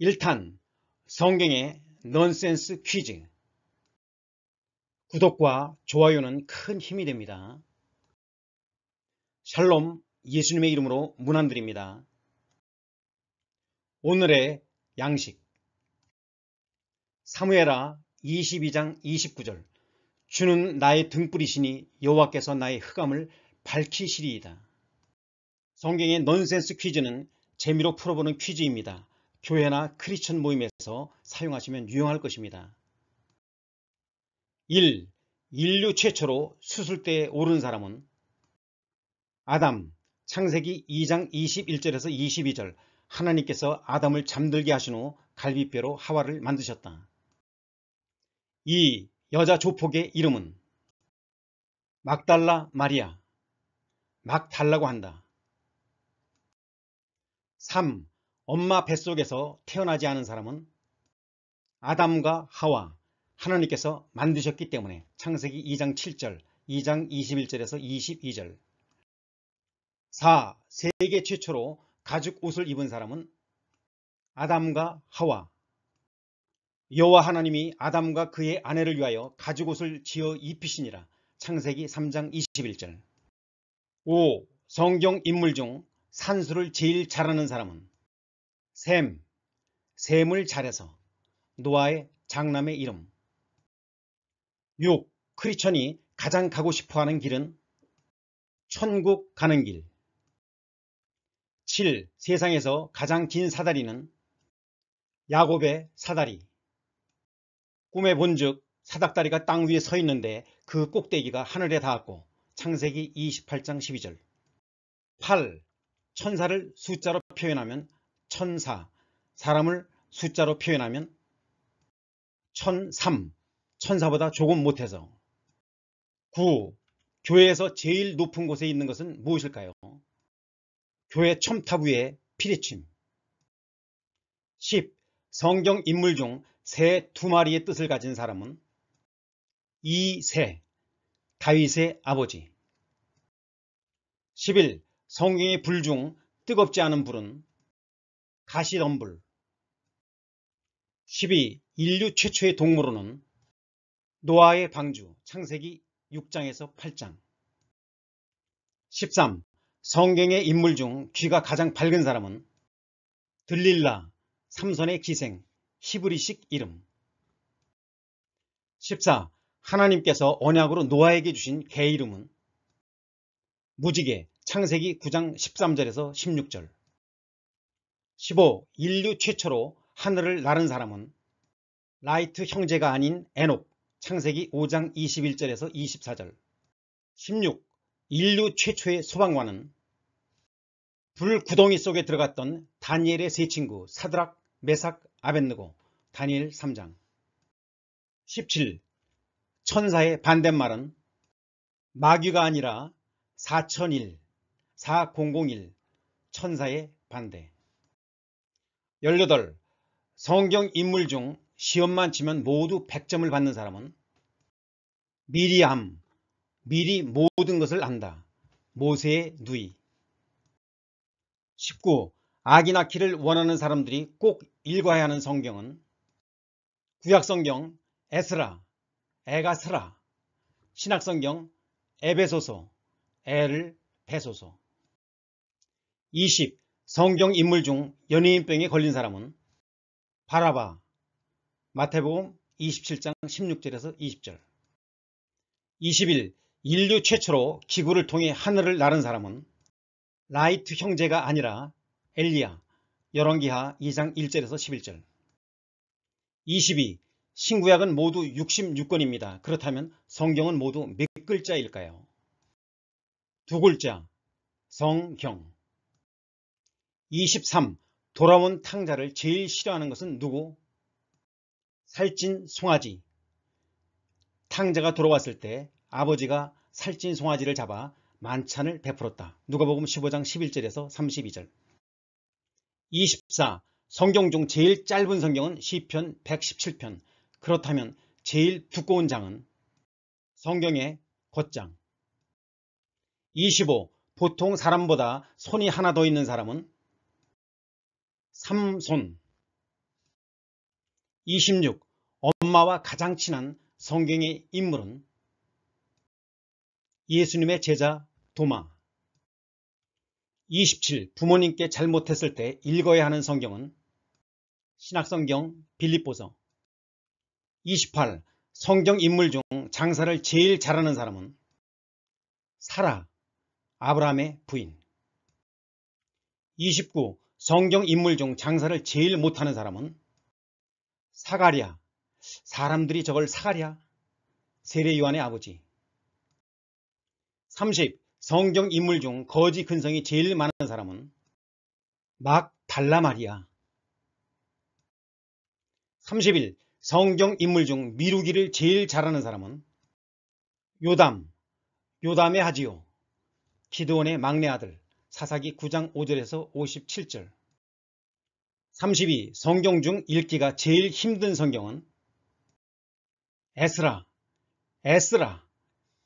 1탄 성경의 넌센스 퀴즈 구독과 좋아요는 큰 힘이 됩니다. 샬롬 예수님의 이름으로 문안드립니다. 오늘의 양식 사무에라 22장 29절 주는 나의 등불이시니 여호와께서 나의 흑암을 밝히시리이다. 성경의 넌센스 퀴즈는 재미로 풀어보는 퀴즈입니다. 교회나 크리천 스 모임에서 사용하시면 유용할 것입니다. 1. 인류 최초로 수술대에 오른 사람은 아담 창세기 2장 21절에서 22절 하나님께서 아담을 잠들게 하신 후 갈비뼈로 하와를 만드셨다. 2. 여자 조폭의 이름은 막달라 마리아 막 달라고 한다. 3. 엄마 뱃속에서 태어나지 않은 사람은 아담과 하와 하나님께서 만드셨기 때문에 창세기 2장 7절, 2장 21절에서 22절 4. 세계 최초로 가죽 옷을 입은 사람은 아담과 하와 여호와 하나님이 아담과 그의 아내를 위하여 가죽 옷을 지어 입히시니라 창세기 3장 21절 5. 성경 인물 중 산수를 제일 잘하는 사람은 샘, 샘을 잘해서 노아의 장남의 이름 6. 크리천이 가장 가고 싶어하는 길은 천국 가는 길 7. 세상에서 가장 긴 사다리는 야곱의 사다리 꿈에 본즉 사닥다리가 땅 위에 서 있는데 그 꼭대기가 하늘에 닿았고 창세기 28장 12절 8. 천사를 숫자로 표현하면 천사, 사람을 숫자로 표현하면 천삼, 천사보다 조금 못해서 9. 교회에서 제일 높은 곳에 있는 것은 무엇일까요? 교회 첨탑 위에 피리침 10. 성경 인물 중 새 두 마리의 뜻을 가진 사람은 이세, 다윗의 아버지 11. 성경의 불 중 뜨겁지 않은 불은 가시덤불 12. 인류 최초의 동물원은 노아의 방주 창세기 6장에서 8장 13. 성경의 인물 중 귀가 가장 밝은 사람은 들릴라 삼선의 기생 히브리식 이름 14. 하나님께서 언약으로 노아에게 주신 개 이름은 무지개 창세기 9장 13절에서 16절 15. 인류 최초로 하늘을 나른 사람은 라이트 형제가 아닌 에녹 창세기 5장 21절에서 24절 16. 인류 최초의 소방관은 불 구덩이 속에 들어갔던 다니엘의 세 친구 사드락, 메삭, 아벤느고 다니엘 3장 17. 천사의 반대말은 마귀가 아니라 4001, 4001 천사의 반대 18. 성경 인물 중 시험만 치면 모두 100점을 받는 사람은 미리 암 미리 모든 것을 안다. 모세의 누이 19. 아기 낳기를 원하는 사람들이 꼭 읽어야 하는 성경은 구약성경 에스라, 에가스라, 신약성경 에베소서, 에를 베소서 20. 성경 인물 중 연예인병에 걸린 사람은 바라바 마태복음 27장 16절에서 20절 21. 인류 최초로 기구를 통해 하늘을 나른 사람은 라이트 형제가 아니라 엘리야 열왕기하 2장 1절에서 11절 22. 신구약은 모두 66권입니다. 그렇다면 성경은 모두 몇 글자일까요? 두 글자 성경 23. 돌아온 탕자를 제일 싫어하는 것은 누구? 살찐 송아지. 탕자가 돌아왔을 때 아버지가 살찐 송아지를 잡아 만찬을 베풀었다. 누가복음 15장 11절에서 32절. 24. 성경 중 제일 짧은 성경은 시편 117편. 그렇다면 제일 두꺼운 장은 성경의 겉장. 25. 보통 사람보다 손이 하나 더 있는 사람은 삼손 26. 엄마와 가장 친한 성경의 인물은 예수님의 제자 도마 27. 부모님께 잘못했을 때 읽어야 하는 성경은 신학성경 빌립보서 28. 성경 인물 중 장사를 제일 잘하는 사람은 사라 아브라함의 부인 29. 성경 인물 중 장사를 제일 못하는 사람은 사가리아 사람들이 저걸 사가리아 세례 요한의 아버지. 30. 성경 인물 중 거지 근성이 제일 많은 사람은 막 달라마리아. 31. 성경 인물 중 미루기를 제일 잘하는 사람은 요담, 요담의 하지요. 기도원의 막내 아들, 사사기 9장 5절에서 57절. 32. 성경 중 읽기가 제일 힘든 성경은 에스라, 에스라,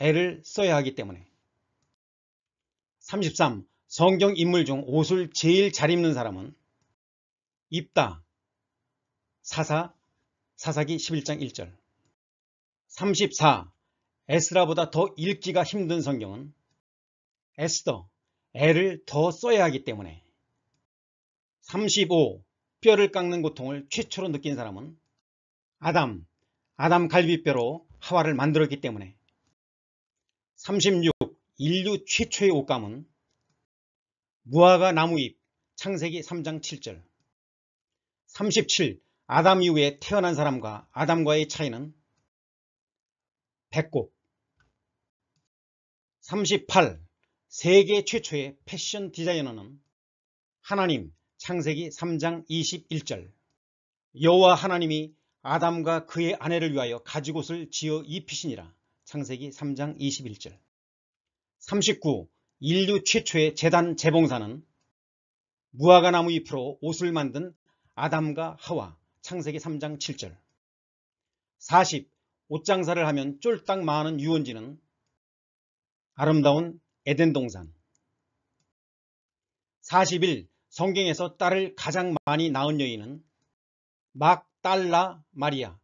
애를 써야 하기 때문에 33. 성경 인물 중 옷을 제일 잘 입는 사람은 입다, 사사, 사사기 11장 1절 34. 에스라보다 더 읽기가 힘든 성경은 에스더, 애를더 써야 하기 때문에 35. 뼈를 깎는 고통을 최초로 느낀 사람은 아담, 아담 갈비뼈로 하와를 만들었기 때문에 36. 인류 최초의 옷감은 무화과 나무잎 창세기 3장 7절 37. 아담 이후에 태어난 사람과 아담과의 차이는 배꼽 38. 세계 최초의 패션 디자이너는 하나님 창세기 3장 21절 여호와 하나님이 아담과 그의 아내를 위하여 가지곳을 지어 입히시니라 창세기 3장 21절 39. 인류 최초의 재단 재봉사는 무화과나무 잎으로 옷을 만든 아담과 하와 창세기 3장 7절 40. 옷장사를 하면 쫄딱 많은 유원지는 아름다운 에덴 동산 41. 성경에서 딸을 가장 많이 낳은 여인은 막달라 마리아,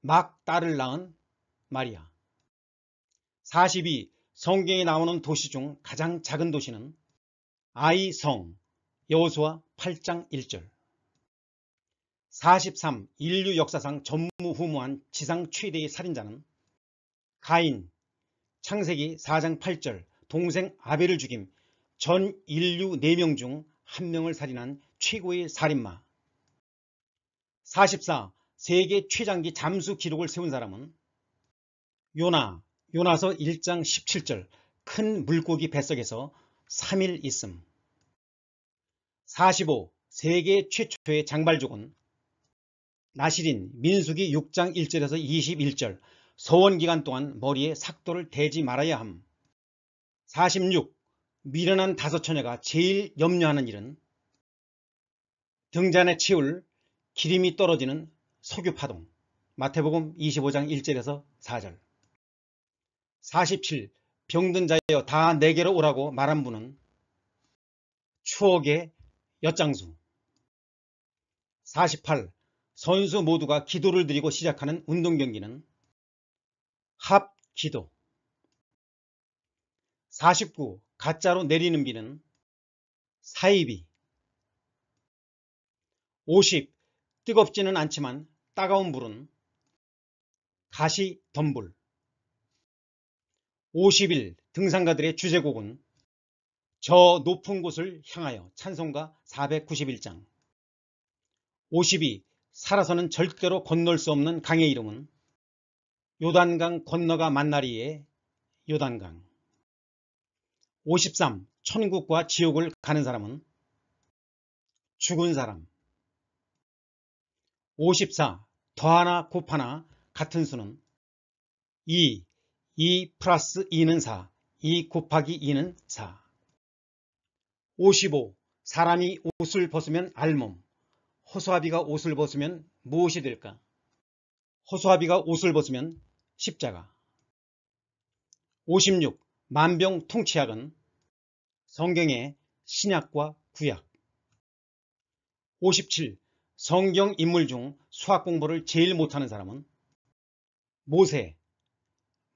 막딸을 낳은 마리아. 42. 성경에 나오는 도시 중 가장 작은 도시는 아이성, 여호수아 8장 1절. 43. 인류 역사상 전무후무한 지상 최대의 살인자는 가인, 창세기 4장 8절, 동생 아벨을 죽임, 전 인류 4명 중한 명을 살인한 최고의 살인마 44. 세계 최장기 잠수 기록을 세운 사람은 요나, 요나서 1장 17절 큰 물고기 뱃속에서 3일 있음 45. 세계 최초의 장발족은 나시린 민숙이 6장 1절에서 21절 소원기간 동안 머리에 삭도를 대지 말아야 함. 46. 미련한 다섯 처녀가 제일 염려하는 일은 등잔에 치울 기름이 떨어지는 석유파동 마태복음 25장 1절에서 4절 47. 병든 자여 다 내게로 오라고 말한 분은 추억의 엿장수 48. 선수 모두가 기도를 드리고 시작하는 운동 경기는 합기도 49. 가짜로 내리는 비는 사이비 50. 뜨겁지는 않지만 따가운 불은 가시 덤불 51. 등산가들의 주제곡은 저 높은 곳을 향하여 찬송가 491장 52. 살아서는 절대로 건널 수 없는 강의 이름은 요단강 건너가 만나리의 요단강 53. 천국과 지옥을 가는 사람은 죽은 사람 54. 더하나 곱하나 같은 수는 2. 2 플러스 2는 4 2 곱하기 2는 4 55. 사람이 옷을 벗으면 알몸 허수아비가 옷을 벗으면 무엇이 될까? 허수아비가 옷을 벗으면 십자가 56. 만병통치약은 성경의 신약과 구약 57. 성경 인물 중 수학 공부를 제일 못하는 사람은 모세,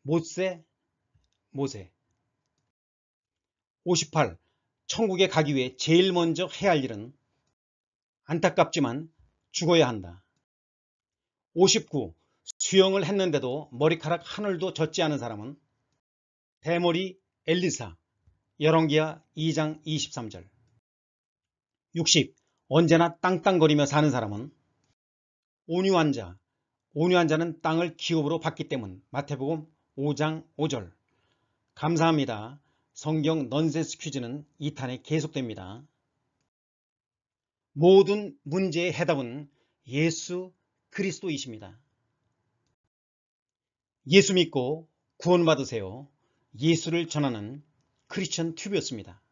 모세, 모세 58. 천국에 가기 위해 제일 먼저 해야 할 일은 안타깝지만 죽어야 한다. 59. 수영을 했는데도 머리카락 하늘도 젖지 않은 사람은 대머리 엘리사 여왕기야 2장 23절 60. 언제나 땅땅거리며 사는 사람은 온유한 자 온유한 자는 땅을 기업으로 받기 때문 마태복음 5장 5절 감사합니다. 성경 넌센스 퀴즈는 2탄에 계속됩니다. 모든 문제의 해답은 예수 그리스도이십니다. 예수 믿고 구원받으세요. 예수를 전하는 크리스천 튜브였습니다.